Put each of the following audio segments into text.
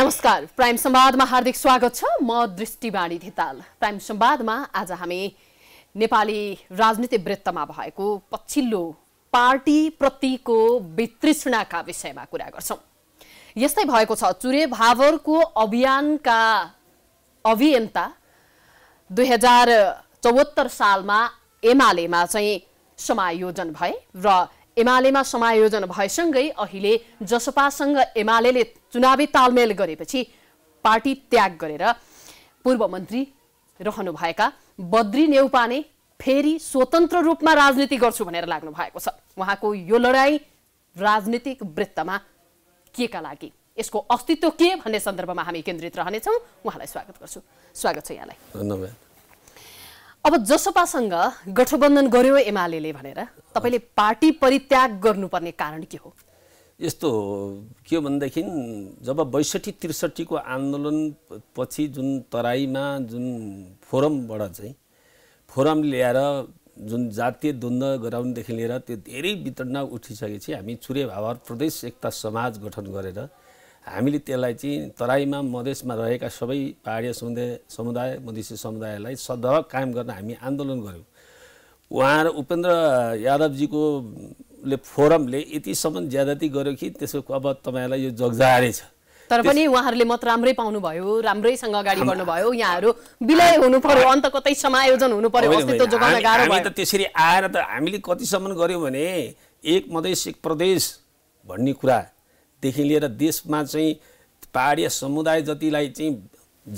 नमस्कार प्राइम संवादमा हार्दिक स्वागत छ म दृष्टिवाणी धिताल प्राइम संवादमा आज हामी नेपाली राजनीति वृत्तमा भएको पछिल्लो पार्टी पार्टीप्रतिको वितृष्णाका विषयमा कुरा गर्छौँ यस्तै भएको छ चुरे भावरको अभियानका अभियन्ता दुई हजार चौहत्तर सालमा एमालेमा चाहिँ समायोजन भए र एमालेमा समायोजन भएसँगै अहिले जसपासँग एमाले चुनावी तालमेल गरेपछि पार्टी त्याग गरेर पूर्व मन्त्री रहनुभएका बद्री नेउपाने फेरि स्वतन्त्र रूपमा राजनीति गर्छु भनेर लाग्नु भएको छ उहाँको यो लडाईँ राजनीतिक वृत्तमा के का लागि यसको अस्तित्व के भन्ने सन्दर्भमा हामी केन्द्रित रहनेछौँ उहाँलाई स्वागत गर्छु स्वागत छ यहाँलाई धन्यवाद अब जसपासँग गठबन्धन गर्यो एमाले भनेर तपाईँले पार्टी परित्याग गर्नुपर्ने कारण के हो यस्तो के हो भनेदेखि जब बैसठी त्रिसठीको आन्दोलन पछि जुन तराईमा जुन फोरमबाट चाहिँ फोरम ल्याएर जुन जातीय द्वन्द गराउनेदेखि लिएर त्यो धेरै वितरणा उठिसकेपछि हामी चुरे भावार प्रदेश एकता समाज गठन गरेर हामीले त्यसलाई चाहिँ तराईमा मधेसमा रहेका सबै पाहाडीय समुदाय समुदाय मधेसी समुदायलाई सदर कायम गर्न हामी आन्दोलन गऱ्यौँ उहाँ उपेन्द्र यादवजीको ले फोरमले यतिसम्म ज्यादाति गर्यो कि त्यसको अब तपाईँहरूलाई यो जगजाहारै छ तर पनि उहाँहरूले मत राम्रै पाउनुभयो राम्रैसँग अगाडि बढ्नुभयो यहाँहरू विलय हुनु पर्यो अन्त कतै समायोजन हुनु पर्यो अस्तित्व जोगाउन गाह्रो भयो त त्यसरी आएर त हामीले कतिसम्म गऱ्यौँ भने एक मधेस एक प्रदेश भन्ने कुरा देखि लिएर देशमा चाहिँ पाहाडीय समुदाय जतिलाई चाहिँ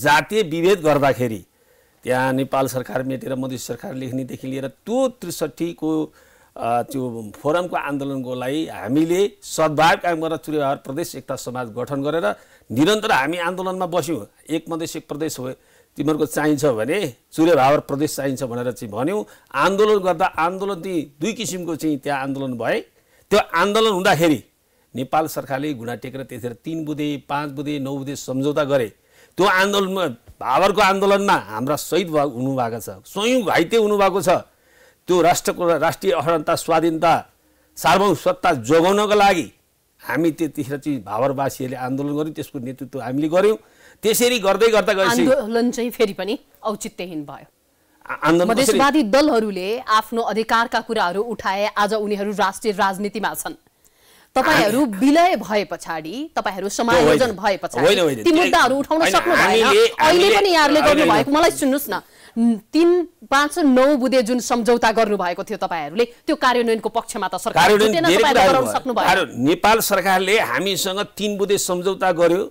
जातीय विभेद गर्दाखेरि त्यहाँ नेपाल सरकार मेटेर मधेस सरकार लेख्नेदेखि लिएर त्यो त्रिसठीको त्यो फोरमको आन्दोलनको लागि हामीले सद्भाव काम गरेर चुरेवार प्रदेश एकता समाज गठन गरेर निरन्तर हामी आन्दोलनमा बस्यौँ एक मधेस एक प्रदेश हो तिमीहरूको चाहिन्छ भने चुरे भावर प्रदेश चाहिन्छ भनेर चाहिँ भन्यौँ आन्दोलन गर्दा आन्दोलन चाहिँ दुई किसिमको चाहिँ त्यहाँ आन्दोलन भए त्यो आन्दोलन हुँदाखेरि नेपाल सरकारले घुँडा टेकेर त्यतिखेर तिन बुधे पाँच बुधे नौ बुधे सम्झौता गरे त्यो आन्दोलनमा भावरको आन्दोलनमा हाम्रा शहीद हुनुभएको छ स्वयं घाइते हुनुभएको छ त्यो राष्ट्रको राष्ट्रिय अखण्डता स्वाधीनता सार्वभौम सत्ता जोगाउनको लागि हामी त्यतिखेर चाहिँ भावरवासीहरूले आन्दोलन गऱ्यौँ त्यसको नेतृत्व हामीले गऱ्यौँ त्यसरी गर्दै गर्दा आन्दोलन चाहिँ फेरि पनि औचित्यहीन भयो मधेसवादी दलहरूले आफ्नो अधिकारका कुराहरू उठाए आज उनीहरू राष्ट्रिय राजनीतिमा छन् तपाईँहरू विलय भए पछाडि तपाईँहरू समायोजन भए पछाडि ती मुद्दाहरू उठाउन सक्नु भएन अहिले पनि यहाँहरूले गर्नु भएको मलाई सुन्नुहोस् न तिन पाँच नौ बुधे जुन सम्झौता गर्नुभएको थियो तपाईँहरूले त्यो कार्यान्वयनको पक्षमा त सरकार नेपाल सरकारले हामीसँग तिन बुधे सम्झौता गर्यो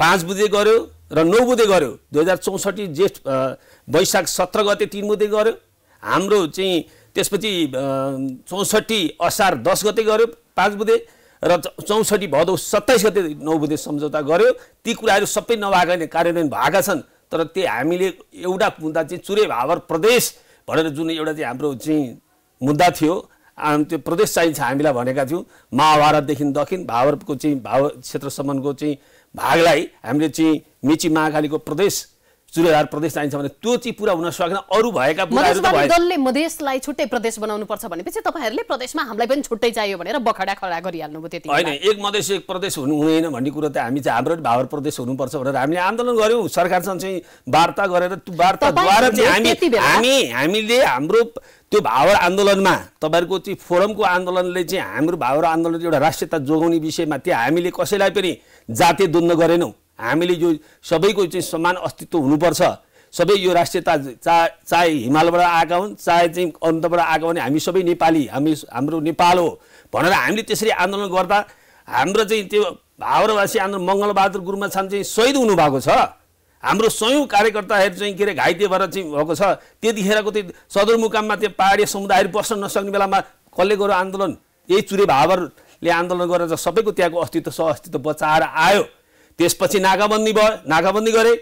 पाँच बुधे गर्यो र नौ बुधे गर्यो दुई हजार चौसठी जेठ वैशाख सत्र गते तिन बुधे गर्यो हाम्रो चाहिँ त्यसपछि चौसठी असार दस गते गर्यो पाँच बुधे र चौसठी भदौ सत्ताइस गते नौ बुधे सम्झौता गर्यो ती कुराहरू सबै नभएकाले कार्यान्वयन भएका छन् तर त्यो हामीले एउटा मुद्दा चाहिँ चुरे भावर प्रदेश भनेर जुन एउटा चाहिँ हाम्रो चाहिँ मुद्दा थियो त्यो प्रदेश चाहिन्छ हामीलाई भनेका थियौँ महाभारतदेखि दक्षिण भावरको चाहिँ भावर क्षेत्रसम्मको चाहिँ भागलाई हामीले चाहिँ मेची महाकालीको प्रदेश चुलेधार प्रदेश चाहिन्छ भने त्यो चाहिँ पुरा हुन सकेन अरू भएका दलले मधेसलाई छुट्टै प्रदेश बनाउनु पर्छ भनेपछि तपाईँहरूले प्रदेशमा हामीलाई पनि छुट्टै चाहियो भनेर बखडा खडा गरिहाल्नुभयो त्यति होइन एक मधेस एक प्रदेश हुनु हुँदैन भन्ने कुरो त हामी चाहिँ हाम्रो भावर प्रदेश हुनुपर्छ भनेर हामीले आन्दोलन गऱ्यौँ सरकारसँग चाहिँ वार्ता गरेर त्यो वार्ताद्वारा चाहिँ हामी हामीले हाम्रो त्यो भावर आन्दोलनमा तपाईँहरूको चाहिँ फोरमको आन्दोलनले चाहिँ हाम्रो भावर आन्दोलन एउटा राष्ट्रियता जोगाउने विषयमा त्यहाँ हामीले कसैलाई पनि जातीय द्वन्द गरेनौँ हामीले यो सबैको चाहिँ समान अस्तित्व हुनुपर्छ सबै यो राष्ट्रियता चा चाहे हिमालबाट आएका हुन् चाहे चाहिँ अन्तबाट आएका हुन् हामी सबै नेपाली हामी हाम्रो नेपाल हो भनेर हामीले त्यसरी आन्दोलन गर्दा हाम्रो चाहिँ त्यो भावरवासी आन्दोलन मङ्गलबहादुर गुरुमा छान चाहिँ सहिद हुनुभएको छ हाम्रो सयौँ कार्यकर्ताहरू चाहिँ के अरे घाइते भएर चाहिँ भएको छ त्यतिखेरको त्यो सदरमुकाममा त्यो पाहाडी समुदायहरू बस्न नसक्ने बेलामा कसले गर्यो आन्दोलन यही चुरे भावरले आन्दोलन गरेर सबैको त्यहाँको अस्तित्व सहअस्तित्व बचाएर आयो त्यसपछि नाकाबन्दी भयो नाकाबन्दी गरे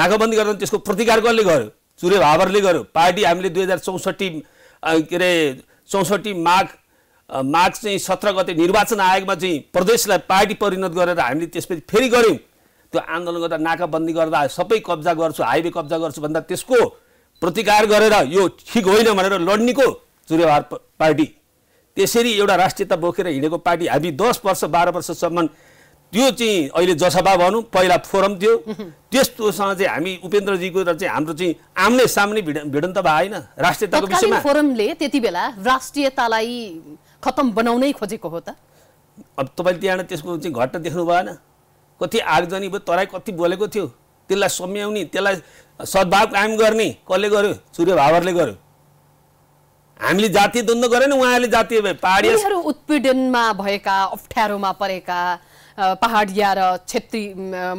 नाकाबन्दी गर्दा त्यसको प्रतिकार कसले गर्यो चुरे भावरले गर्यो पार्टी हामीले दुई हजार चौसठी के अरे चौसठी माघ माघ चाहिँ सत्र गते निर्वाचन आयोगमा चाहिँ प्रदेशलाई पार्टी परिणत गरेर हामीले त्यसपछि फेरि गऱ्यौँ त्यो आन्दोलन गर्दा नाकाबन्दी गर्दा सबै कब्जा गर्छु हाइवे कब्जा गर्छु भन्दा त्यसको प्रतिकार गरेर यो ठिक होइन भनेर लड्नेको चुरेभार पार्टी त्यसरी एउटा राष्ट्रियता बोकेर हिँडेको पार्टी हामी दस वर्ष बाह्र वर्षसम्म त्यो चाहिँ अहिले जसभा भनौँ पहिला फोरम थियो त्यस्तोसँग चाहिँ हामी उपेन्द्रजीको र चाहिँ हाम्रो चाहिँ आम्ने सामने भिडन्त भएन राष्ट्रियताको विषयमा फोरमले त्यति बेला राष्ट्रियतालाई खतम बनाउनै खोजेको हो त अब तपाईँले त्यहाँबाट त्यसको चाहिँ घटना देख्नु भएन कति आगजनी भयो तराई कति बोलेको थियो त्यसलाई सम्याउने त्यसलाई सद्भाव कायम गर्ने कसले गर्यो सूर्य भावरले गर्यो हामीले जातीय द्वन्द गरेन उहाँहरूले जातीय भयो उत्पीडनमा भएका अप्ठ्यारोमा परेका पहाडिया र क्षेत्री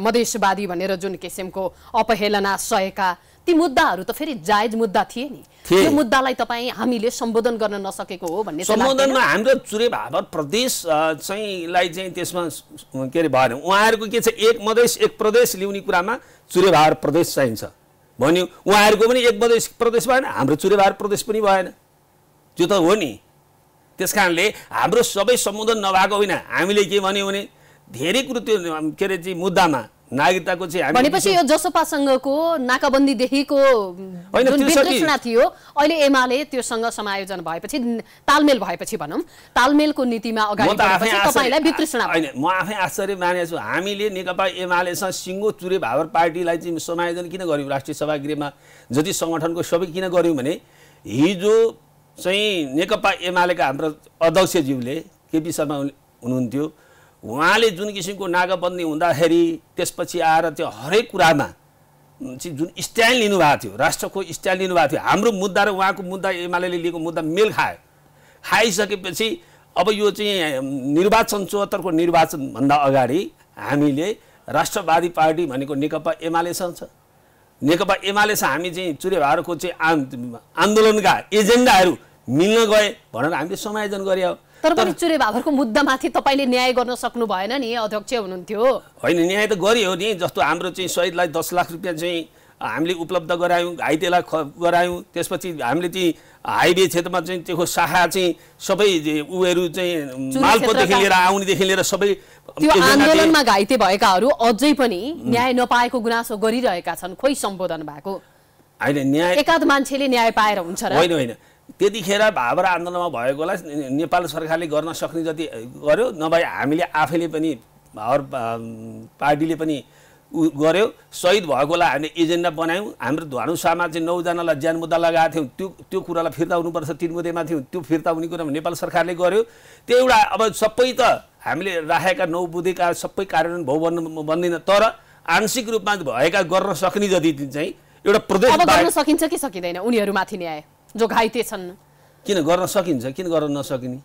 मधेसवादी भनेर जुन किसिमको अपहेलना सहेका ती मुद्दाहरू त फेरि जायज मुद्दा थिए नि त्यो मुद्दालाई तपाईँ हामीले सम्बोधन गर्न नसकेको हो भन्ने सम्बोधनमा हाम्रो चुरे भावर प्रदेश चाहिँलाई चाहिँ त्यसमा के अरे भयो उहाँहरूको के छ एक मधेस एक प्रदेश ल्याउने कुरामा चुरे भावर प्रदेश चाहिन्छ भन्यो उहाँहरूको पनि एक मधेस प्रदेश भएन हाम्रो चुरे भावर प्रदेश पनि भएन त्यो त हो नि त्यस कारणले हाम्रो सबै सम्बोधन नभएको होइन हामीले के भन्यो भने धेरै कुरो त्यो के अरे चाहिँ मुद्दामा नागरिकताको चाहिँ भनेपछि यो जसपासँगको नाकाबन्दीदेखिको जुन विश्लेषणा थियो अहिले एमाले त्योसँग समायोजन भएपछि तालमेल भएपछि भनौँ तालमेलको नीतिमा अगाडि तपाईँलाई होइन म आफै आश्चर्य मानेको छु हामीले नेकपा एमालेसँग सिङ्गो चुरे भावर पार्टीलाई चाहिँ समायोजन किन गऱ्यौँ राष्ट्रिय सभा गृहमा जति सङ्गठनको सबै किन गऱ्यौँ भने हिजो चाहिँ नेकपा एमालेका हाम्रो अध्यक्षज्यूले केपी शर्मा हुनुहुन्थ्यो उहाँले जुन किसिमको नाकाबन्दी हुँदाखेरि त्यसपछि आएर त्यो हरेक कुरामा चाहिँ जुन स्ट्यान्ड लिनुभएको थियो राष्ट्रको स्ट्यान्ड लिनुभएको थियो हाम्रो मुद्दा र उहाँको मुद्दा एमाले लिएको मुद्दा मेल खायो खाइसकेपछि अब यो चाहिँ निर्वाचन चौहत्तरको निर्वाचनभन्दा अगाडि हामीले राष्ट्रवादी पार्टी भनेको नेकपा एमालेसँग छ नेकपा एमालेसँग हामी चाहिँ चुरे भारतको चाहिँ आन्दोलनका एजेन्डाहरू मिल्न गए भनेर हामीले समायोजन गरे हो तर पनि चुरे भावरको मुद्दामाथि तपाईँले न्याय गर्न सक्नु भएन नि अध्यक्ष हुनुहुन्थ्यो होइन न्याय त गरियो नि जस्तो हाम्रो चाहिँ शहीदलाई दस लाख रुपियाँ चाहिँ हामीले उपलब्ध गरायौँ घाइतेलाई ख गरायौँ त्यसपछि हामीले चाहिँ हाइवे क्षेत्रमा चाहिँ त्यो शाखा चाहिँ सबै उयोहरू चाहिँ मालपोतदेखि लिएर आउनेदेखि लिएर सबै त्यो आन्दोलनमा घाइते भएकाहरू अझै पनि न्याय नपाएको गुनासो गरिरहेका छन् खोइ सम्बोधन भएको होइन न्याय एकाध मान्छेले न्याय पाएर हुन्छ होइन होइन त्यतिखेर भाबरा आन्दोलनमा भएकोलाई नेपाल सरकारले गर्न सक्ने जति गर्यो नभए हामीले आफैले पनि हर पार्टीले पनि उ गऱ्यो सहिद भएकोलाई हामीले एजेन्डा बनायौँ हाम्रो धनुषामा चाहिँ नौजनालाई ज्यान मुद्दा लगाएको थियौँ त्यो त्यो कुरालाई फिर्ता हुनुपर्छ तिन मुद्दामा थियौँ त्यो फिर्ता हुने कुरा नेपाल सरकारले गर्यो त्यो एउटा अब सबै त हामीले राखेका नौ बुद्धिका सबै कार्यान्वयन भयो भन्नु भन्दैन तर आंशिक रूपमा भएका गर्न सक्ने जति चाहिँ एउटा प्रदेश सकिन्छ कि सकिँदैन उनीहरूमाथि न्याय जो घाइते छन् किन गर्न सकिन्छ किन गर्न नसकिने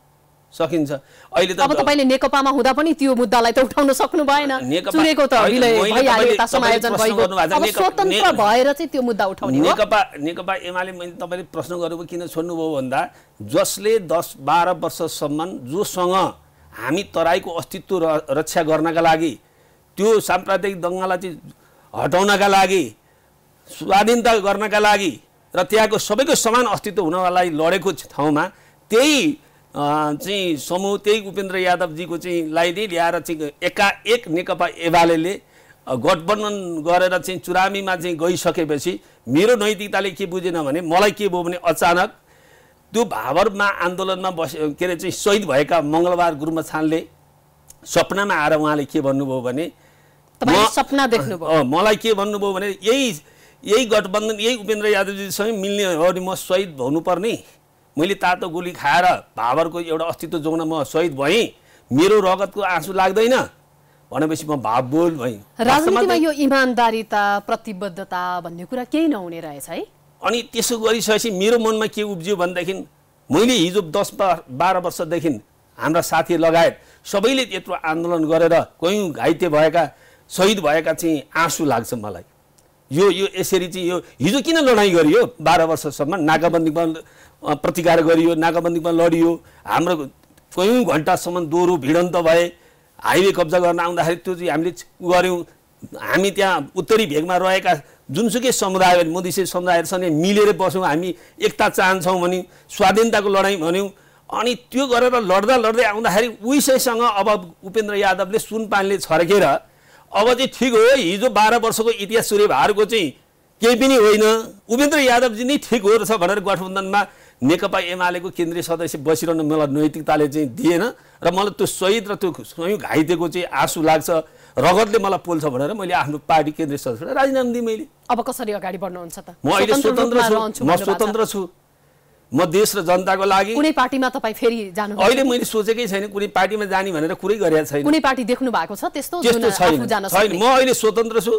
सकिन्छ अहिले त तपाईँले नेकपामा हुँदा पनि त्यो मुद्दालाई त उठाउन सक्नु भएन चुरेको त स्वतन्त्र भएर चाहिँ त्यो मुद्दा उठाउने नेकपा नेकपा एमाले मैले तपाईँले प्रश्न गरेको किन छोड्नुभयो भन्दा जसले दस बाह्र वर्षसम्म जोसँग हामी तराईको अस्तित्व रक्षा गर्नका लागि त्यो साम्प्रदायिक दङ्गालाई चाहिँ हटाउनका लागि स्वाधीनता गर्नका लागि र त्यहाँको सबैको समान अस्तित्व हुनलाई लडेको ठाउँमा त्यही चाहिँ समूह त्यही उपेन्द्र यादवजीको चाहिँ नै ल्याएर चाहिँ एकाएक नेकपा एमाले गठबन्धन गरेर चाहिँ चुरामीमा चाहिँ गइसकेपछि मेरो नैतिकताले के बुझेन भने मलाई के भयो भने अचानक त्यो भावरमा आन्दोलनमा बस के अरे चाहिँ सहीद भएका मङ्गलबार गुरुमछानले सपनामा आएर उहाँले के भन्नुभयो भने सपना देख्नुभयो मलाई के भन्नुभयो भने यही यही गठबन्धन यही उपेन्द्र यादवजीसँगै मिल्ने हो भने म सहिद हुनुपर्ने मैले तातो गोली खाएर भावरको एउटा अस्तित्व जोगाउन म सहिद भएँ मेरो रगतको आँसु लाग्दैन भनेपछि म भाव बोल भएँ राजनीतिमा यो इमान्दारिता प्रतिबद्धता भन्ने कुरा केही नहुने रहेछ है अनि त्यसो गरिसकेपछि मेरो मनमा के उब्ज्यो भनेदेखि मैले हिजो दस बाह्र वर्षदेखि हाम्रा साथी लगायत सबैले यत्रो आन्दोलन गरेर कयौँ घाइते भएका सहिद भएका चाहिँ आँसु लाग्छ मलाई यो यो यसरी चाहिँ यो हिजो किन लडाइँ गरियो बाह्र वर्षसम्म नाकाबन्दीमा प्रतिकार गरियो नाकाबन्दीमा लडियो हाम्रो कयौँ घन्टासम्म दोहोरो भिडन्त भए हाइवे कब्जा गर्न आउँदाखेरि त्यो चाहिँ हामीले गऱ्यौँ हामी त्यहाँ उत्तरी भेगमा रहेका जुनसुकै समुदायहरू मोदीसी समुदायहरूसँग मिलेर बस्यौँ हामी एकता चाहन्छौँ भन्यौँ स्वाधीनताको लडाइँ भन्यौँ अनि त्यो गरेर लड्दा लड्दै आउँदाखेरि उहीसँग अब उपेन्द्र यादवले सुनपानले छर्केर अब चाहिँ ठिक हो हिजो बाह्र वर्षको इतिहास सूर्य भारको चाहिँ केही पनि होइन उपेन्द्र यादवजी नै ठिक हो रहेछ भनेर गठबन्धनमा नेकपा एमालेको केन्द्रीय सदस्य बसिरहनु मलाई नैतिकताले चाहिँ दिएन र मलाई त्यो सहीद र त्यो स्वयं घाइतेको चाहिँ आँसु लाग्छ रगतले मलाई पोल्छ भनेर मैले आफ्नो पार्टी केन्द्रीय सदस्यलाई राजीनामा दिएँ मैले अब कसरी अगाडि बढ्नुहुन्छ त म अहिले स्वतन्त्र छु म स्वतन्त्र छु म देश र जनताको लागि कुनै पार्टीमा तपाईँ फेरि जानु अहिले मैले सोचेकै छैन कुनै पार्टीमा जाने भनेर कुरै गरेका छैन कुनै पार्टी देख्नु भएको छ त्यस्तो छैन छैन म अहिले स्वतन्त्र छु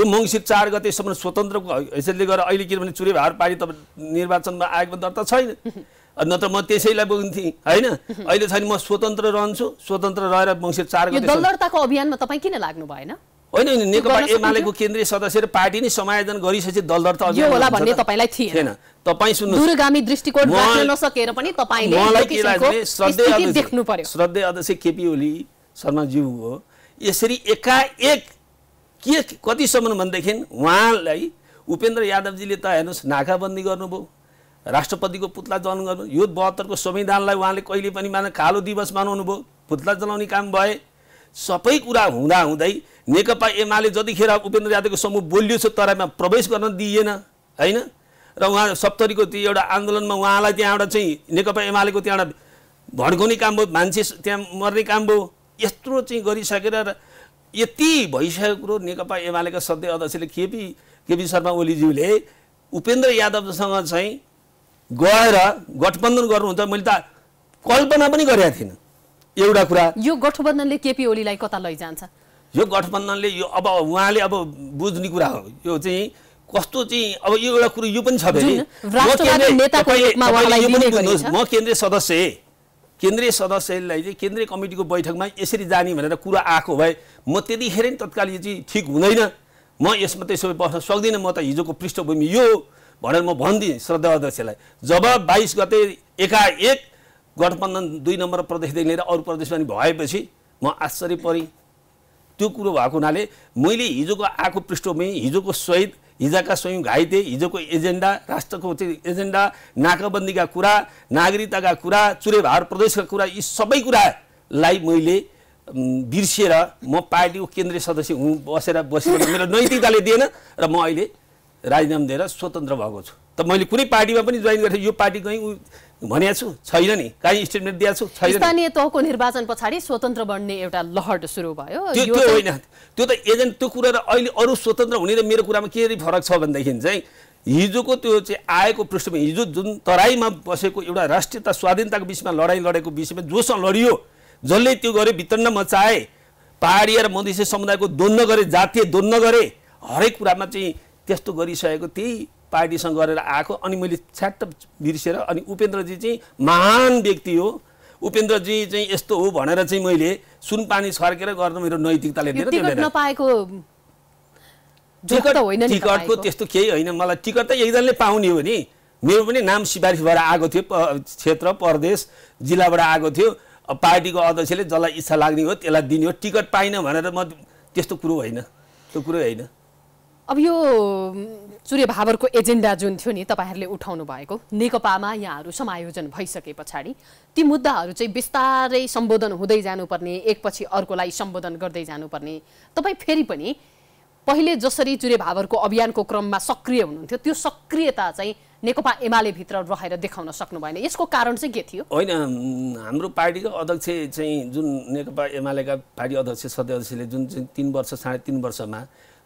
यो मङ्सिर चार गतेसम्म स्वतन्त्रको हैसियतले गर्दा अहिले किनभने चुरे भार पार्टी त निर्वाचनमा आएको दर्ता छैन नत्र म त्यसैलाई बोक्थेँ होइन अहिले छैन म स्वतन्त्र रहन्छु स्वतन्त्र रहेर मङ्सिर चार गते दलताको अभियानमा तपाईँ किन लाग्नु भएन होइन होइन नेकपा एमालेको केन्द्रीय सदस्य र पार्टी नै समायोजन गरिसकेपछि त यो होला भन्ने तपाईँलाई थिएन तपाईँ सुन्नु दूरगामी दृष्टिकोण राख्न नसकेर पनि तपाईँले मलाई के लाग्छ श्रद्धेय देख्नु पर्यो श्रद्धेय अध्यक्ष केपी ओली शर्माज्यू हो यसरी एकाएक के कतिसम्म भनेदेखि उहाँलाई उपेन्द्र यादवजीले त हेर्नुहोस् नाकाबन्दी गर्नुभयो राष्ट्रपतिको पुतला जलन गर्नु यो बहत्तरको संविधानलाई उहाँले कहिले पनि मान कालो दिवस मनाउनु भयो पुतला जलाउने काम भए सबै कुरा हुँदाहुँदै नेकपा एमाले जतिखेर उपेन्द्र यादवको समूह बोलियो छ तराईमा प्रवेश गर्न दिइएन होइन र उहाँ सप्तरीको त्यो एउटा आन्दोलनमा उहाँलाई त्यहाँबाट चाहिँ नेकपा एमालेको त्यहाँबाट भड्काउने काम भयो मान्छे त्यहाँ मर्ने काम भयो यत्रो चाहिँ गरिसकेर र यति भइसकेको कुरो नेकपा एमालेका सद्य अध्यक्षले केपी केपी शर्मा ओलीज्यूले उपेन्द्र यादवसँग चाहिँ गएर गठबन्धन गर्नुहुन्छ मैले त कल्पना पनि गरेका थिइनँ एउटा कुरा यो गठबन्धनले केपी ओलीलाई कता लैजान्छ यो गठबन्धनले यो अब उहाँले अब बुझ्ने कुरा हो यो चाहिँ कस्तो चाहिँ अब यो एउटा कुरो यो पनि छ म केन्द्रीय सदस्य केन्द्रीय सदस्यलाई चाहिँ केन्द्रीय कमिटीको बैठकमा यसरी जाने भनेर कुरा आएको भए म त्यतिखेर नि तत्काल यो चाहिँ ठिक हुँदैन म यसमा त्यसो बस्न सक्दिनँ म त हिजोको पृष्ठभूमि यो भनेर म भनिदिएँ श्रद्धा अध्यक्षलाई जब बाइस गते एकाएक गठबन्धन दुई नम्बर प्रदेशदेखि लिएर अरू प्रदेशमा भएपछि म आश्चर्य परेँ त्यो कुरो भएको हुनाले मैले हिजोको आएको पृष्ठभूमि हिजोको सहित हिजोका स्वयं घाइते हिजोको एजेन्डा राष्ट्रको चाहिँ एजेन्डा नाकाबन्दीका कुरा नागरिकताका कुरा चुरे भार प्रदेशका कुरा यी सबै कुरालाई मैले बिर्सिएर म पार्टीको केन्द्रीय सदस्य हुँ बसेर बसेर मेरो नैतिकताले दिएन र म अहिले राजीनामा दिएर स्वतन्त्र भएको छु त मैले कुनै पार्टीमा पनि जोइन गरेर यो पार्टी गएँ भनेको छु छैन नि कहीँ स्टेटमेन्ट दिएको छु छैन स्थानीय तहको निर्वाचन पछाडि स्वतन्त्र बन्ने एउटा लहर सुरु भयो त्यो त्यो होइन त्यो त एजेन्ट त्यो कुरा र अहिले अरू स्वतन्त्र हुने र मेरो कुरामा के फरक छ भनेदेखि चाहिँ हिजोको त्यो चाहिँ आएको पृष्ठभूमि हिजो जुन तराईमा बसेको एउटा राष्ट्रियता स्वाधीनताको विषयमा लडाइँ लडेको विषयमा जोसँग लडियो जसले त्यो गरे वितन्न मचाए पहाडी र मधेसी समुदायको द्वन्द गरे जातीय द्वन्द गरे हरेक कुरामा चाहिँ त्यस्तो गरिसकेको त्यही पार्टीसँग गरेर आएको अनि मैले छ्याट्ट बिर्सेर अनि उपेन्द्रजी चाहिँ महान व्यक्ति हो उपेन्द्रजी चाहिँ यस्तो हो भनेर चाहिँ मैले सुन सुनपानी छर्केर गर्न मेरो नैतिकताले टिकट होइन टिकटको त्यस्तो केही होइन मलाई टिकट त एकजनाले पाउने हो नि मेरो पनि नाम सिफारिस भएर आएको थियो क्षेत्र प्रदेश जिल्लाबाट आएको थियो पार्टीको अध्यक्षले जसलाई इच्छा लाग्ने हो त्यसलाई दिने हो टिकट पाइनँ भनेर म त्यस्तो कुरो होइन त्यो कुरो होइन अब यो चुरे भावरको एजेन्डा जुन थियो नि तपाईँहरूले उठाउनु भएको नेकपामा यहाँहरू समायोजन भइसके पछाडि ती मुद्दाहरू चाहिँ बिस्तारै सम्बोधन हुँदै जानुपर्ने एकपछि अर्कोलाई सम्बोधन गर्दै जानुपर्ने तपाईँ फेरि पनि पहिले जसरी चुरे भावरको अभियानको क्रममा सक्रिय हुनुहुन्थ्यो त्यो सक्रियता चाहिँ नेकपा एमाले भित्र रहेर देखाउन सक्नु भएन यसको कारण चाहिँ के थियो होइन हाम्रो पार्टीको अध्यक्ष चाहिँ जुन नेकपा एमालेका पार्टी अध्यक्ष सदस्यले जुन चाहिँ तिन वर्ष साढे तिन वर्षमा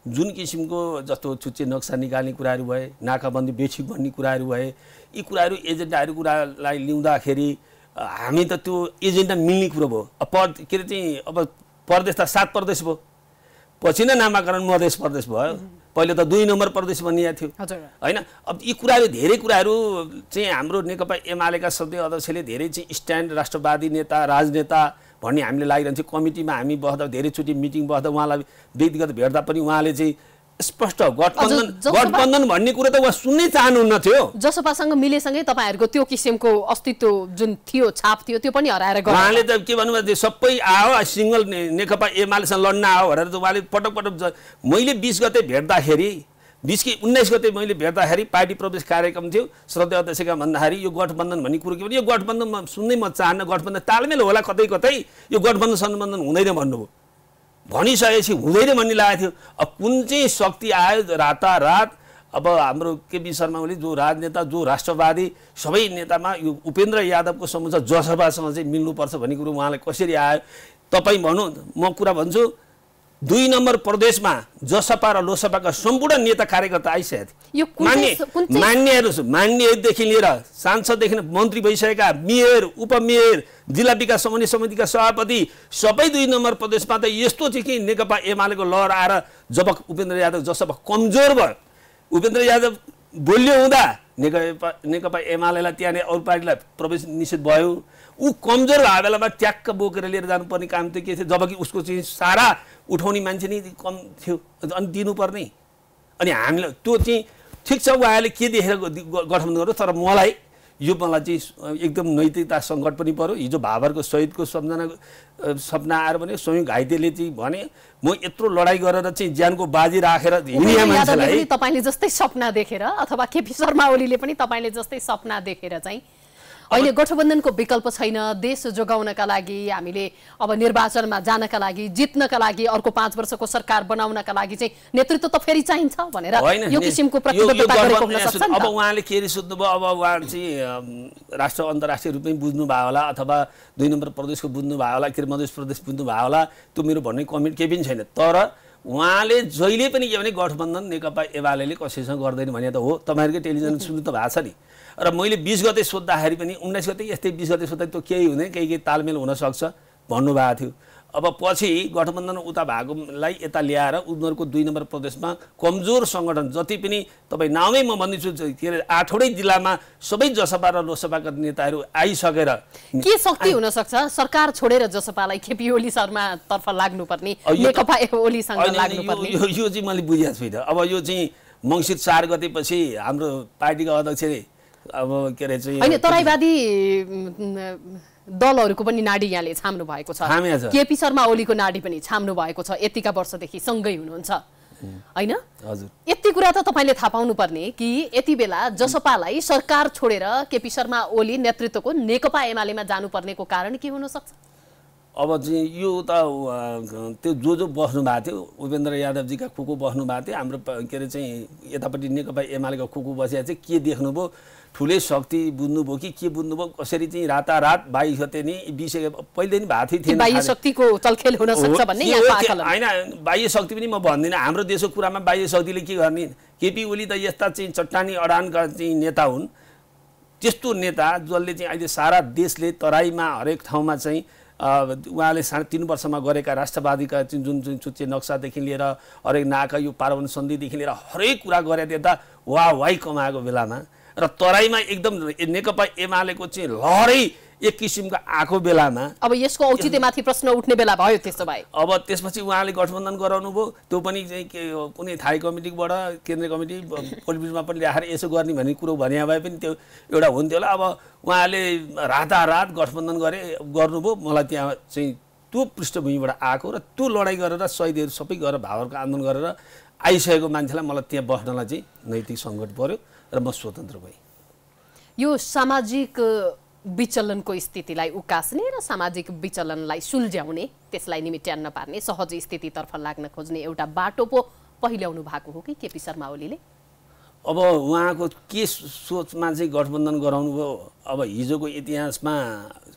जुन किसिमको जस्तो छुच्चे नक्सा निकाल्ने कुराहरू भए नाकाबन्दी बेसिक भन्ने कुराहरू भए यी कुराहरू एजेन्डाहरू कुरालाई ल्याउँदाखेरि हामी त त्यो एजेन्डा मिल्ने कुरो भयो अब पर के अरे चाहिँ अब परदेश त सात प्रदेश भयो पछि नै नामाकरण मधेस प्रदेश भयो पहिले त दुई नम्बर प्रदेश बनिएको थियो होइन अब यी कुराहरू धेरै कुराहरू चाहिँ हाम्रो नेकपा एमालेका सबै अध्यक्षले धेरै चाहिँ स्ट्यान्ड राष्ट्रवादी नेता राजनेता भन्ने हामीले लागिरहन्छ कमिटीमा हामी बस्दा धेरैचोटि मिटिङ बस्दा उहाँलाई व्यक्तिगत भेट्दा पनि उहाँले चाहिँ स्पष्ट गठबन्धन गठबन्धन भन्ने कुरो त उहाँ सुन्नै चाहनुहुन्न थियो जसपासँग मिलेसँगै तपाईँहरूको त्यो किसिमको अस्तित्व जुन थियो छाप थियो त्यो पनि हराएर गयो उहाँले त के भन्नुभयो सबै आयो सिङ्गल नेकपा एमालेसँग लड्न आयो भनेर त उहाँले पटक पटक मैले बिस गते भेट्दाखेरि बिस कि उन्नाइस गते मैले भेट्दाखेरि पार्टी प्रवेश कार्यक्रम थियो श्रद्धा अध्यक्षका भन्दाखेरि यो गठबन्धन भन्ने कुरो के भने यो म सुन्नै म चाहन्न गठबन्धन तालमेल होला कतै कतै यो गठबन्धन सम्बन्धन हुँदैन भन्नुभयो भनिसकेपछि हुँदैन भन्ने लागेको थियो अब कुन चाहिँ शक्ति आयो रातारात अब हाम्रो केपी शर्मा ओली जो राजनेता जो राष्ट्रवादी सबै नेतामा यो उपेन्द्र यादवको समुच्च जसपासँग चाहिँ मिल्नुपर्छ भन्ने कुरो उहाँलाई कसरी आयो तपाईँ भन्नु म कुरा भन्छु दुई नम्बर प्रदेशमा जसपा र लोसपाका सम्पूर्ण नेता कार्यकर्ता आइसकेका थिए मान्यहरू मान्यहरूदेखि लिएर सांसददेखि मन्त्री भइसकेका मेयर उपमेयर जिल्ला विकास समन्वय समितिका सभापति सबै दुई नम्बर प्रदेशमा त यस्तो थियो कि नेकपा एमालेको लहर आएर जब उपेन्द्र यादव जसपा कमजोर भयो उपेन्द्र यादव बोलियो हुँदा नेकपा नेकपा एमालेलाई त्यहाँनिर अरू पार्टीलाई प्रवेश निषेध भयो ऊ कमजोर भएको बेलामा ट्याक्क बोकेर लिएर जानुपर्ने काम चाहिँ के थियो जबकि उसको चाहिँ सारा उठाउने मान्छे नै कम थियो अनि दिनुपर्ने अनि हामीलाई त्यो चाहिँ ठिक छ उहाँले के देखेर गठन गर्नु तर मलाई यो मलाई चाहिँ एकदम नैतिकता सङ्कट पनि पऱ्यो हिजो भावरको शहीदको सम्झना सपना आएर भने स्वयं घाइतेले चाहिँ भने म यत्रो लडाइँ गरेर चाहिँ ज्यानको बाजी राखेर हिँडिया तपाईँले जस्तै सपना देखेर अथवा केपी शर्मा ओलीले पनि तपाईँले जस्तै सपना देखेर चाहिँ अहिले गठबन्धनको विकल्प छैन देश जोगाउनका लागि हामीले अब निर्वाचनमा जानका लागि जित्नका लागि अर्को पाँच वर्षको सरकार बनाउनका लागि चाहिँ नेतृत्व त फेरि चाहिन्छ भनेर यो किसिमको अब उहाँले के अरे सोध्नुभयो अब उहाँ चाहिँ राष्ट्र अन्तर्राष्ट्रिय रूपमै बुझ्नुभयो होला अथवा दुई नम्बर प्रदेशको बुझ्नुभयो होला के अरे मधेस प्रदेश बुझ्नुभयो होला त्यो मेरो भन्ने कमेन्ट केही पनि छैन तर उहाँले जहिले पनि के भने गठबन्धन नेकपा एमाले कसैसँग गर्दैन भने त हो तपाईँहरूकै टेलिभिजन सुन्नु त भएको छ नि र मैले बिस गते सोद्धाखेरि पनि उन्नाइस गते यस्तै बिस गते सोद्धा त्यो केही हुँदैन केही केही तालमेल हुनसक्छ भन्नुभएको थियो अब पछि गठबन्धन उता भएकोलाई यता ल्याएर उनीहरूको दुई नम्बर प्रदेशमा कमजोर सङ्गठन जति पनि तपाईँ नामै म भन्दैछु के अरे आठवटै जिल्लामा सबै जसपा र लोकसभाका नेताहरू आइसकेर के शक्ति हुनसक्छ सरकार छोडेर जसपालाई खेपी ओली तर्फ लाग्नुपर्ने यो चाहिँ मैले बुझेको छुइनँ अब यो चाहिँ मङ्सिर चार गतेपछि हाम्रो पार्टीका अध्यक्षले अब के अरे चाहिँ तराईवादी दलहरूको पनि नाडी यहाँले छाम्नु भएको छ केपी शर्मा ओलीको नाडी पनि छाम्नु भएको छ यतिका वर्षदेखि सँगै हुनुहुन्छ होइन यति कुरा त तपाईँले थाहा पाउनुपर्ने कि यति बेला जसपालाई सरकार छोडेर केपी शर्मा ओली नेतृत्वको नेकपा एमालेमा जानुपर्नेको कारण के हुनसक्छ अब चाहिँ यो त त्यो जो जो बस्नु भएको थियो उपेन्द्र यादवजीका खुकु बस्नु भएको थियो हाम्रो के अरे चाहिँ यतापट्टि नेकपा एमालेको खुकु बसेर चाहिँ के देख्नुभयो ठुलै शक्ति बुझ्नुभयो कि के बुझ्नुभयो कसरी चाहिँ रातारात बाह्य गते नि बिस पहिले नि भएको थिएन बाह्य शक्तिको चलखेल हुन सक्छ भन्ने होइन बाह्य शक्ति पनि म भन्दिनँ हाम्रो देशको कुरामा बाह्य शक्तिले के गर्ने केपी ओली त यस्ता चाहिँ चट्टानी अडानका चाहिँ नेता हुन् त्यस्तो नेता जसले चाहिँ अहिले सारा देशले तराईमा हरेक ठाउँमा चाहिँ उहाँले साढे तिन वर्षमा गरेका राष्ट्रवादीका जुन जुन चुच्चे नक्सादेखि लिएर हरेक नाका यो पार्वन सन्धिदेखि लिएर हरेक कुरा गरेर त्यता वा वाइ कमाएको बेलामा र तराईमा एकदम नेकपा एमालेको चाहिँ लहरै एक किसिमको आएको बेलामा अब यसको औचित्यमाथि प्रश्न उठ्ने बेला भयो त्यसो भए अब त्यसपछि उहाँले गठबन्धन गराउनु भयो त्यो पनि चाहिँ के कुनै थाई कमिटीबाट केन्द्रीय कमिटी पोलिटिक्समा पनि ल्याएर यसो गर्ने भन्ने कुरो भने भए पनि त्यो एउटा हुन्थ्यो होला अब उहाँले रातारात गठबन्धन गरे गर्नुभयो मलाई त्यहाँ चाहिँ त्यो पृष्ठभूमिबाट आएको र त्यो लडाइँ गरेर सहिदहरू सबै गरेर भावहरूको आन्दोलन गरेर आइसकेको मान्छेलाई मलाई त्यहाँ बस्नलाई चाहिँ नैतिक सङ्कट पऱ्यो र म स्वतन्त्र भएँ यो सामाजिक विचलनको स्थितिलाई उकास्ने र सामाजिक विचलनलाई सुल्झ्याउने त्यसलाई निमिट्यान्न पार्ने सहज स्थितितर्फ लाग्न खोज्ने एउटा बाटो पो पहिल्याउनु भएको हो कि केपी शर्मा ओलीले अब उहाँको के सोचमा चाहिँ गठबन्धन गराउनु भयो अब हिजोको इतिहासमा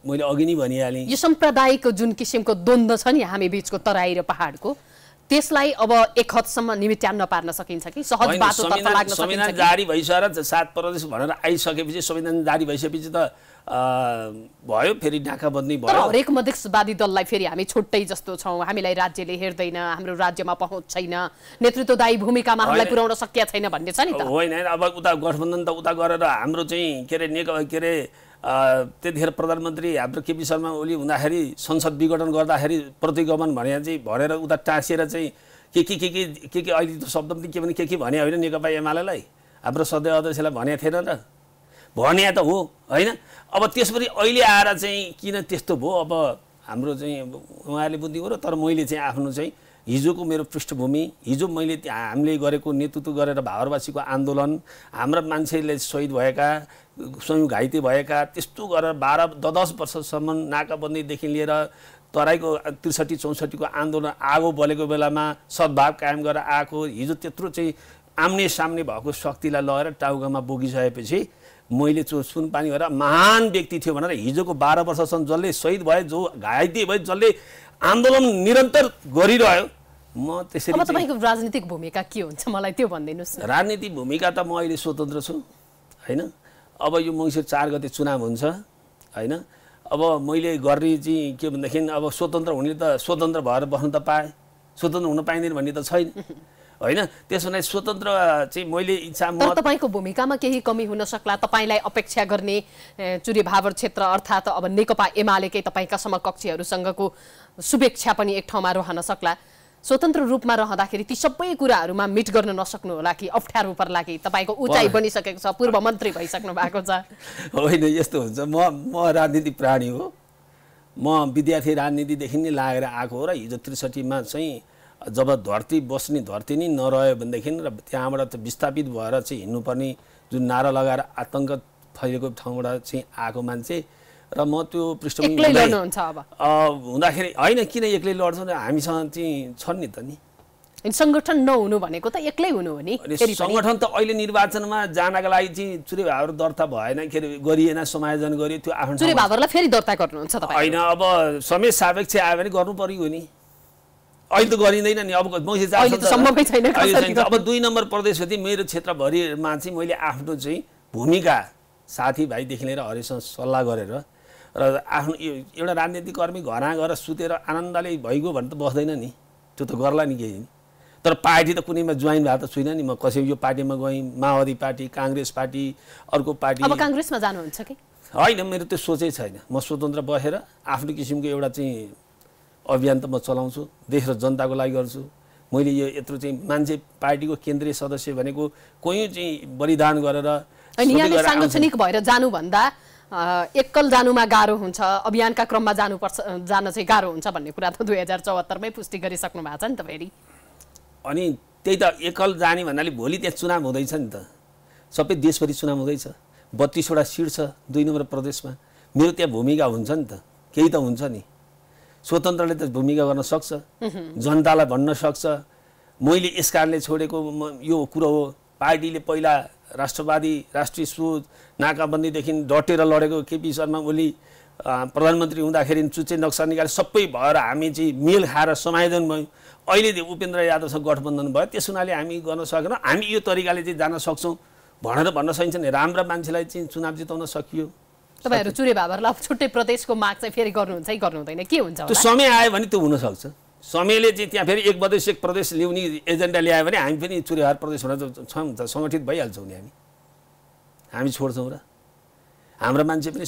मैले अघि नै भनिहालेँ यो साम्प्रदायिक जुन किसिमको द्वन्द्व छ नि हामी बिचको तराई र पहाडको त्यसलाई अब एक हदसम्म निमित्यान्न पार्न सकिन्छ कि सहज बाटो लाग्न संविधान जारी भइसकेर सात प्रदेश भनेर आइसकेपछि संविधान जारी भइसकेपछि त भयो फेरि ढाका ढाकाबन्दी भयो हरेक मधेसवादी दललाई फेरि हामी छुट्टै जस्तो छौँ हामीलाई राज्यले हेर्दैन हाम्रो राज्यमा पहुँच छैन नेतृत्वदायी भूमिकामा हामीलाई पुर्याउन सकिया छैन भन्ने छ नि त होइन अब उता गठबन्धन त उता गरेर हाम्रो चाहिँ के अरे के अरे त्यतिखेर प्रधानमन्त्री हाम्रो केपी शर्मा ओली हुँदाखेरि संसद विघटन गर्दाखेरि प्रतिगमन भने चाहिँ भनेर उता टाँसिएर चाहिँ के के के के के के अहिले त शब्द पनि के भने के के भने होइन नेकपा एमालेलाई हाम्रो सदय अध्यक्षलाई भनेको थिएन र भने त हो होइन अब त्यसपछि अहिले आएर चाहिँ किन त्यस्तो भयो अब हाम्रो चाहिँ उहाँहरूले बुद्धि हो तर मैले चाहिँ आफ्नो चाहिँ हिजोको मेरो पृष्ठभूमि हिजो मैले हामीले गरेको नेतृत्व गरेर भावरवासीको आन्दोलन हाम्रा मान्छेले शहीद भएका स्वयं घाइते भएका त्यस्तो गरेर बाह्र द दस वर्षसम्म नाकाबन्दीदेखि लिएर तराईको त्रिसठी चौसठीको आन्दोलन आगो बलेको बेलामा सद्भाव कायम गरेर आएको हिजो त्यत्रो चाहिँ आम्ने सामने भएको शक्तिलाई लगेर टाउकामा बोकिसकेपछि मैले चो सुनपानी भएर महान व्यक्ति थियो भनेर हिजोको बाह्र वर्षसम्म जसले शहीद भए जो घाइते भए जसले आन्दोलन निरन्तर गरिरह्यो म त्यसरी तपाईँको राजनीतिक भूमिका के हुन्छ मलाई त्यो भनिदिनुहोस् राजनीतिक भूमिका त म अहिले स्वतन्त्र छु होइन अब यो मङ्सिर चार गते चुनाव हुन्छ होइन अब मैले गर्ने चाहिँ के भनेदेखि अब स्वतन्त्र हुने त स्वतन्त्र भएर बस्नु त पाएँ स्वतन्त्र हुन पाइँदैन भन्ने त छैन होइन त्यसो हुनाले स्वतन्त्र चाहिँ मैले इच्छा म तपाईँको भूमिकामा केही कमी हुन सक्ला तपाईँलाई अपेक्षा गर्ने चुरे भावर क्षेत्र अर्थात् अब नेकपा एमालेकै तपाईँका समकक्षीहरूसँगको शुभेच्छा पनि एक ठाउँमा रहन सक्ला स्वतन्त्र रूपमा रहँदाखेरि ती सबै कुराहरूमा मिट गर्न नसक्नु होला कि अप्ठ्यारो पर्ला कि तपाईँको उचाइ बनिसकेको छ पूर्व मन्त्री भइसक्नु भएको छ होइन यस्तो हुन्छ म म राजनीति प्राणी हो म विद्यार्थी राजनीतिदेखि नै लागेर आएको हो र हिजो त्रिसठीमा चाहिँ जब धरती बस्ने धरती नै नरह्यो भनेदेखि र त्यहाँबाट विस्थापित भएर चाहिँ हिँड्नुपर्ने जुन नारा लगाएर आतङ्क फैलिएको ठाउँबाट चाहिँ आएको मान्छे र म त्यो पृष्ठभूमि हुँदाखेरि होइन किन एक्लै लड्छ हामीसँग चाहिँ छन् नि त नि सङ्गठन नहुनु भनेको त एक्लै हुनु हो नि सङ्गठन त अहिले निर्वाचनमा जानको लागि चाहिँ चुरे भावहरू दर्ता भएन के अरे गरिएन समायोजन गरियो त्यो आफ्नो चुरे भावरलाई फेरि दर्ता गर्नुहुन्छ होइन अब समेत सापेक्ष आयो भने गर्नु पर्यो नि अहिले त गरिँदैन नि अब अब दुई नम्बर प्रदेश हो मेरो क्षेत्रभरिमा चाहिँ मैले आफ्नो चाहिँ भूमिका साथीभाइदेखि लिएर हरेसँग सल्लाह गरेर र आफ्नो एउटा राजनीतिकर्मी घरमा गएर सुतेर आनन्दले भइगयो भने त बस्दैन नि त्यो त गर्ला नि केही तर पार्टी त कुनैमा जोइन भएको त छुइनँ नि म कसै यो पार्टीमा गएँ माओवादी पार्टी काङ्ग्रेस पार्टी अर्को पार्टी अब काङ्ग्रेसमा जानुहुन्छ कि होइन मेरो त्यो सोचै छैन म स्वतन्त्र बसेर आफ्नो किसिमको एउटा चाहिँ अभियान त म चलाउँछु देश र जनताको लागि गर्छु मैले यो यत्रो चाहिँ मान्छे पार्टीको केन्द्रीय सदस्य भनेको कोही चाहिँ बलिदान गरेर साङ्गठनिक भएर जानुभन्दा एकल जानुमा गाह्रो हुन्छ अभियानका क्रममा जानुपर्छ जान चाहिँ गाह्रो हुन्छ भन्ने कुरा त दुई हजार चौहत्तरमै पुष्टि गरिसक्नु भएको छ नि त फेरि अनि त्यही त एकल जाने भन्नाले भोलि त्यहाँ चुनाव हुँदैछ नि त सबै देशभरि चुनाव हुँदैछ बत्तिसवटा सिट छ दुई नम्बर प्रदेशमा मेरो त्यहाँ भूमिका हुन्छ नि त केही त हुन्छ नि स्वतन्त्रले त भूमिका गर्न सक्छ जनतालाई भन्न सक्छ मैले यस कारणले छोडेको यो कुरो हो पार्टीले पहिला राष्ट्रवादी राष्ट्रिय स्रोत नाकाबन्दीदेखि डटेर लडेको केपी शर्मा ओली प्रधानमन्त्री हुँदाखेरि चुच्चे नक्सा निकाले सबै भएर हामी चाहिँ मेल खाएर समायोजन भयो अहिले उपेन्द्र यादवसँग गठबन्धन भयो त्यस हुनाले हामी गर्न सकेनौँ हामी यो तरिकाले चाहिँ जान सक्छौँ भनेर भन्न सकिन्छ नि राम्रा मान्छेलाई चाहिँ चुनाव जिताउन सकियो तपाईँहरू चुरे भावहरूलाई छुट्टै प्रदेशको माग चाहिँ फेरि गर्नुहुन्छ कि गर्नुहुँदैन के हुन्छ त्यो समय आयो भने त्यो हुनसक्छ समयले चाहिँ त्यहाँ फेरि एक बदेश एक प्रदेश ल्याउने एजेन्डा ल्यायो भने हामी पनि चुरेहार भनेर छौँ त सङ्गठित भइहाल्छौँ नि हामी हामी छोड्छौँ र हाम्रो मान्छे पनि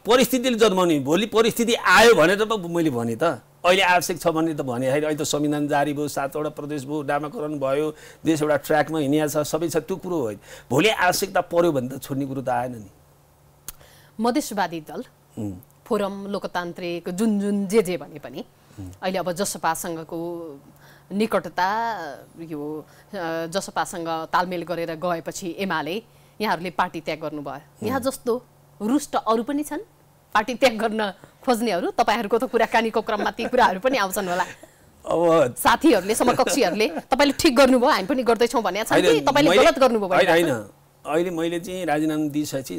परिस्थितिले जन्माउने भोलि परिस्थिति आयो भनेर त मैले भने त अहिले आवश्यक छ भन्ने त भने अहिले अहिले त संविधान जारी भयो सातवटा प्रदेश भयो नामाकरण भयो देश एउटा ट्र्याकमा हिँडिया छ सबै छ त्यो कुरो हो भोलि आवश्यकता पऱ्यो भने त छोड्ने कुरो त आएन नि मधेसवादी दल फोरम लोकतान्त्रिक जुन जुन जे जे भने पनि अहिले अब जसपासँगको निकटता यो जसपासँग तालमेल गरेर गएपछि एमाले यहाँहरूले पार्टी त्याग गर्नुभयो यहाँ जस्तो रुष्ट अरू पनि छन् पार्टी त्याग गर्न खोज्नेहरू तपाईँहरूको त कुराकानीको क्रममा ती कुराहरू पनि आउँछन् होला अब साथीहरूले समकक्षीहरूले तपाईँले ठिक गर्नुभयो हामी पनि गर्दैछौँ भने तपाईँले गलत गर्नुभयो होइन अहिले मैले चाहिँ राजीनामा दिइसकेपछि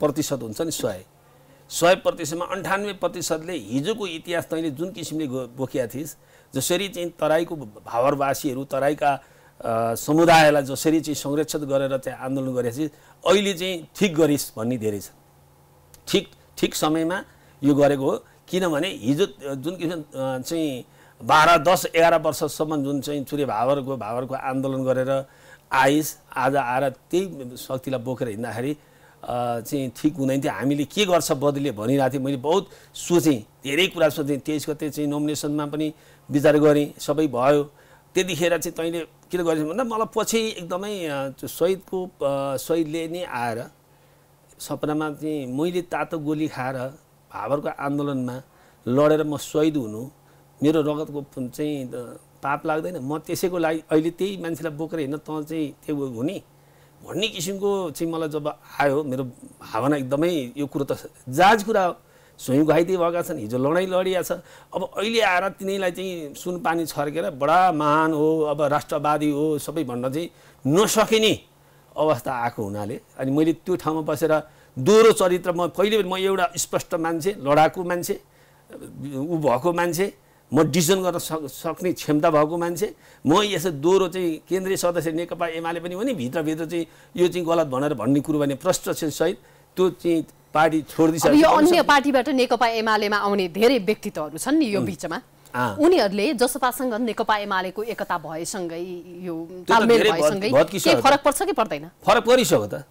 प्रतिशत हुन्छ नि सय सय प्रतिशतमा अन्ठानब्बे प्रतिशतले हिजोको इतिहास तैँले जुन किसिमले बोकिया थिइस् जसरी चाहिँ तराईको भावरवासीहरू तराईका समुदायलाई जसरी चाहिँ संरक्षित गरेर चाहिँ आन्दोलन गरेको थिइस् अहिले चाहिँ ठिक गरिस् भन्ने धेरै छ ठिक ठिक समयमा यो गरेको हो किनभने हिजो जुन किसिम चाहिँ बाह्र दस एघार वर्षसम्म जुन चाहिँ चुरे भावरको भावरको आन्दोलन गरेर आइस आज आएर त्यही शक्तिलाई बोकेर हिँड्दाखेरि चाहिँ ठिक हुँदैन थियो हामीले के गर्छ बदले भनिरहेको थिएँ मैले बहुत सोचेँ धेरै कुरा सोचेँ तेइस गते चाहिँ नोमिनेसनमा पनि विचार गरेँ सबै भयो त्यतिखेर चाहिँ तैँले के गरेछ भन्दा मलाई पछि एकदमै सहिदको सहिदले नै आएर सपनामा चाहिँ मैले तातो गोली खाएर भावरको आन्दोलनमा लडेर म सहिद हुनु मेरो रगतको चाहिँ पाप लाग्दैन म त्यसैको लागि अहिले त्यही मान्छेलाई बोकेर हिँड्न तँ चाहिँ त्यो हुने भन्ने किसिमको चाहिँ मलाई जब आयो मेरो भावना एकदमै यो कुरो त जाज कुरा हो स्वयं घाइते भएका छन् हिजो लडाइँ लडिया छ अब अहिले आएर तिनीलाई चाहिँ सुन पानी छर्केर बडा महान हो अब राष्ट्रवादी हो सबै भन्न चाहिँ नसकिने अवस्था आएको हुनाले अनि मैले त्यो ठाउँमा बसेर दोहोरो चरित्र म कहिले पनि म एउटा स्पष्ट मान्छे लडाकु मान्छे ऊ भएको मान्छे म डिसिजन गर्न सक् सक्ने क्षमता भएको मान्छे म यसो दोहोरो चाहिँ केन्द्रीय सदस्य नेकपा एमाले पनि हो नि भित्रभित्र चाहिँ यो चाहिँ गलत भनेर भन्ने कुरो भने प्रष्ट सहित त्यो चाहिँ पार्टी छोडिदिन्छ यो अन्य पार्टीबाट नेकपा एमालेमा आउने धेरै व्यक्तित्वहरू छन् नि यो बिचमा उनीहरूले जसपासँग नेकपा एमालेको एकता भएसँगै यो भएसँगै फरक पर्छ कि पर्दैन फरक परिसक्यो त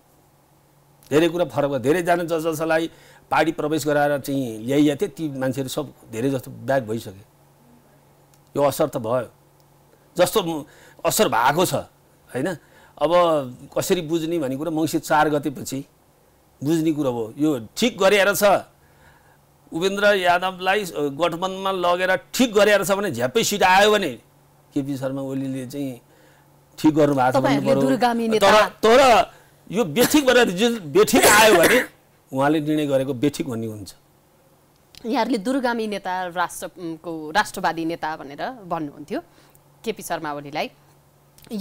धेरै कुरा फरक धेरैजना जस जसलाई पार्टी प्रवेश गराएर चाहिँ ल्याइएको थियो ती मान्छेहरू सब धेरै जस्तो ब्याग भइसक्यो यो असर त भयो जस्तो असर भएको छ होइन अब कसरी बुझ्ने भन्ने कुरो मङ्सिर चार गतेपछि बुझ्ने कुरो हो यो ठिक गरेर छ उपेन्द्र यादवलाई गठबन्धनमा लगेर ठिक गरेर छ भने झ्यापै सिट आयो भने केपी शर्मा ओलीले चाहिँ ठिक गर्नु भएको छ तर यो बेठिक भनेर बेठिक आयो भने उहाँले निर्णय गरेको बेठिक भन्ने हुन्छ यहाँहरूले दुर्गामी नेता राष्ट्रको राष्ट्रवादी नेता भनेर भन्नुहुन्थ्यो केपी शर्मा ओलीलाई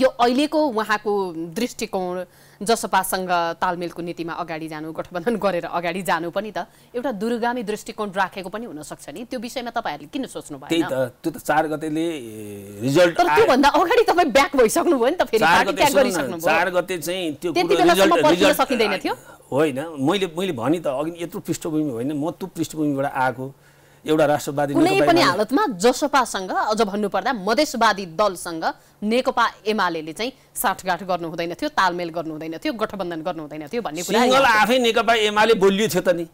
यो अहिलेको उहाँको दृष्टिकोण जसपासँग तालमेलको नीतिमा अगाडि जानु गठबन्धन गरेर अगाडि जानु पनि त एउटा दुर्गामी दृष्टिकोण राखेको पनि हुनसक्छ नि त्यो विषयमा तपाईँहरूले किन सोच्नु भयो त्यही त त्यो त चार गतेले रिजल्ट तर त्योभन्दा अगाडि तपाईँ ब्याक भइसक्नुभयो नि त फेरि चार गते चाहिँ त्यो रिजल्ट सकिँदैन थियो होइन मैले मैले भने त अघि यत्रो पृष्ठभूमि होइन म त्यो पृष्ठभूमिबाट आएको एउटा राष्ट्रवादी कुनै पनि हालतमा जसपासँग अझ भन्नुपर्दा मधेसवादी दलसँग नेकपा एमाले चाहिँ साठगाठ गर्नु हुँदैन थियो तालमेल गर्नु हुँदैन थियो गठबन्धन गर्नु हुँदैन थियो भन्ने कुरा आफै नेकपा एमाले बोलियो थियो त नि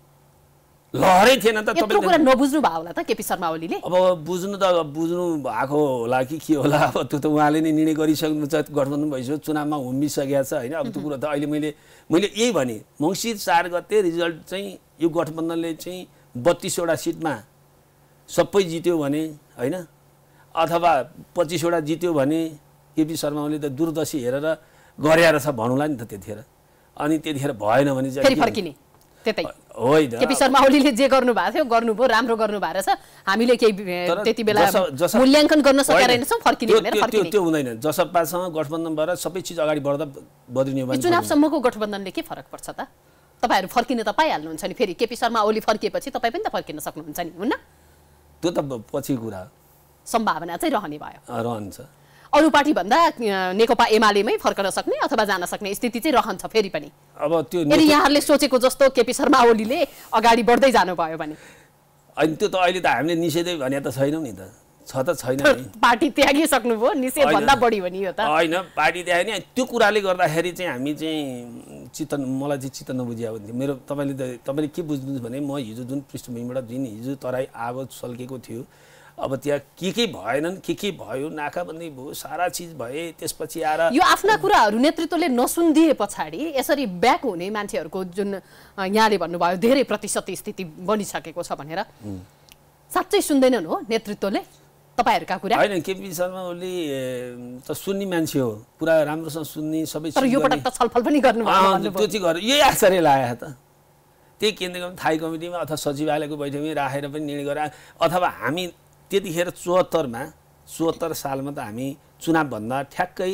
लहरै थिएन त कुरा नबुझ्नु भयो होला त केपी शर्मा ओलीले अब बुझ्नु त बुझ्नु भएको होला कि के होला अब त्यो त उहाँले नै निर्णय गरिसक्नु छ गठबन्धन भइसक्यो चुनावमा हुम्बिसकेको छ होइन अब त्यो कुरो त अहिले मैले मैले यही भने मङ्सिर चार गते रिजल्ट चाहिँ यो गठबन्धनले चाहिँ बत्तिसवटा सिटमा सबै जित्यो भने होइन अथवा पच्चिसवटा जित्यो भने केपी शर्मा ओली त दूरदर्शी हेरेर गरे छ भनौँला नि त त्यतिखेर अनि त्यतिखेर भएन भने चाहिँ होइन केपी शर्मा ओलीले जे गर्नु भएको थियो गर्नुभयो राम्रो गर्नु भएको रहेछ हामीले केही त्यति बेला मूल्याङ्कन गर्न सकेनछौँ त्यो हुँदैन जसपासँग गठबन्धन भएर सबै चिज अगाडि बढ्दा बद्रिने भयो चुनावसम्मको गठबन्धनले के फरक पर्छ त तपाईँहरू फर्किन त पाइहाल्नुहुन्छ नि फेरि केपी शर्मा ओली फर्किएपछि तपाईँ पनि त फर्किन सक्नुहुन्छ नि हुन्न त्यो त पछि कुरा सम्भावना चाहिँ रहने भयो रहन्छ अरू पार्टीभन्दा नेकपा एमालेमै फर्कन सक्ने अथवा जान सक्ने स्थिति चाहिँ रहन्छ फेरि पनि अब त्यो यदि यहाँहरूले सोचेको जस्तो केपी शर्मा ओलीले अगाडि बढ्दै जानुभयो भने अनि त्यो त अहिले त हामीले निषेधै भने त छैनौँ नि त छ त छैन पार्टी त्यागिसक्नुभयो निषेधभन्दा बढी भने यो त होइन पार्टी त्याग्यो नि त्यो कुराले गर्दाखेरि चाहिँ हामी चाहिँ चित्त मलाई चाहिँ चित्त नबुझ्या हुन्थ्यो मेरो तपाईँले त तपाईँले के बुझ्नुहोस् भने म हिजो जुन पृष्ठभूमिबाट जुन हिजो तराई आगो सल्केको थियो अब त्यहाँ के के भएनन् के के भयो नाकाबन्दी भयो सारा चिज भए त्यसपछि आएर यो आफ्ना कुराहरू नेतृत्वले नसुनिदिए पछाडि यसरी ब्याक हुने मान्छेहरूको जुन यहाँले भन्नुभयो धेरै प्रतिशत स्थिति बनिसकेको छ भनेर साँच्चै सुन्दैनन् हो नेतृत्वले तपाईँहरूका कुरा होइन केपी शर्मा ओली त सुन्ने मान्छे हो पुरा राम्रोसँग सुन्ने सबै तर यो पटक त छलफल पनि गर्नु त्यो चाहिँ गर यही आश्चर्य लाग्यो त त्यही केन्द्रीय थाई कमिटीमा अथवा सचिवालयको बैठकमै राखेर पनि निर्णय गरा अथवा हामी त्यतिखेर चौहत्तरमा चौहत्तर सालमा त हामी चुनावभन्दा ठ्याक्कै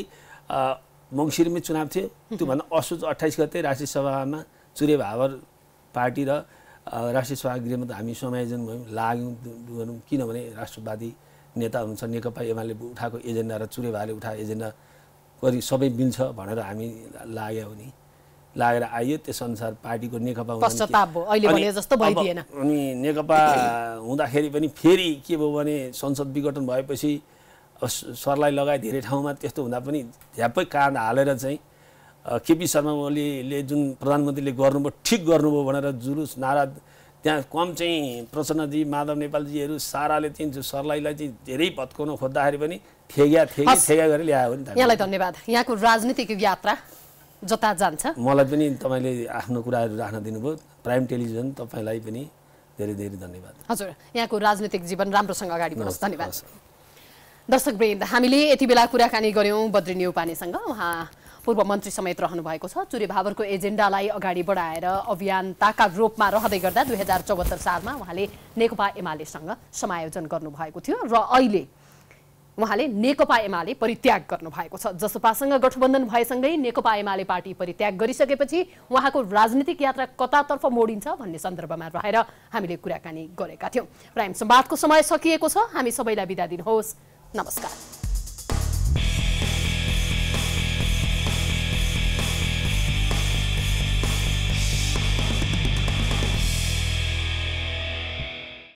मङ्सिरमै चुनाव थियो त्योभन्दा असोज अट्ठाइस गते राष्ट्रिय सभामा चुरे भावर पार्टी र राष्ट्रिय सभागृहमा त हामी समायोजन भयौँ लाग्यौँ किनभने राष्ट्रवादी नेता हुनुहुन्छ नेकपा एमाले उठाएको एजेन्डा र चुरे भाले उठाएको एजेन्डा गरी सबै मिल्छ भनेर हामी लाग्यो नि लागेर आयो त्यस अनुसार पार्टीको नेकपा अनि नेकपा हुँदाखेरि पनि फेरि के भयो भने संसद विघटन भएपछि सरलाई लगाए धेरै ठाउँमा त्यस्तो हुँदा पनि झ्यापै काँध हालेर चाहिँ केपी शर्मा ओलीले जुन प्रधानमन्त्रीले गर्नुभयो ठिक गर्नुभयो भनेर जुलुस नारा त्यहाँ कम चाहिँ प्रसन्नजी माधव नेपालजीहरू साराले चाहिँ सरलाई चाहिँ धेरै भत्काउन खोज्दाखेरि पनि ठेग्या ठेग्या ठेग्या गरेर ल्यायो नि त यहाँलाई धन्यवाद यहाँको राजनीतिक यात्रा जता जान्छ मलाई पनि तपाईँले आफ्नो कुराहरू राख्न दिनुभयो प्राइम टेलिभिजन तपाईँलाई पनि धेरै धेरै धन्यवाद हजुर यहाँको राजनैतिक जीवन राम्रोसँग अगाडि बढोस् धन्यवाद दर्शक वृन्द हामीले यति बेला कुराकानी गऱ्यौँ बद्री न्युपानेसँग उहाँ पूर्व मन्त्री समेत रहनु भएको छ चुरे भावरको एजेन्डालाई अगाडि बढाएर ताका रूपमा रहँदै गर्दा दुई हजार चौहत्तर सालमा उहाँले नेकपा एमालेसँग समायोजन गर्नुभएको थियो र अहिले उहाँले नेकपा एमाले परित्याग गर्नु भएको छ जसपासँग गठबन्धन भएसँगै नेकपा एमाले पार्टी परित्याग गरिसकेपछि उहाँको राजनीतिक यात्रा कतातर्फ मोडिन्छ भन्ने सन्दर्भमा रहेर हामीले कुराकानी गरेका थियौँ प्राइम संवादको समय सकिएको छ हामी सबैलाई बिदा दिनुहोस् नमस्कार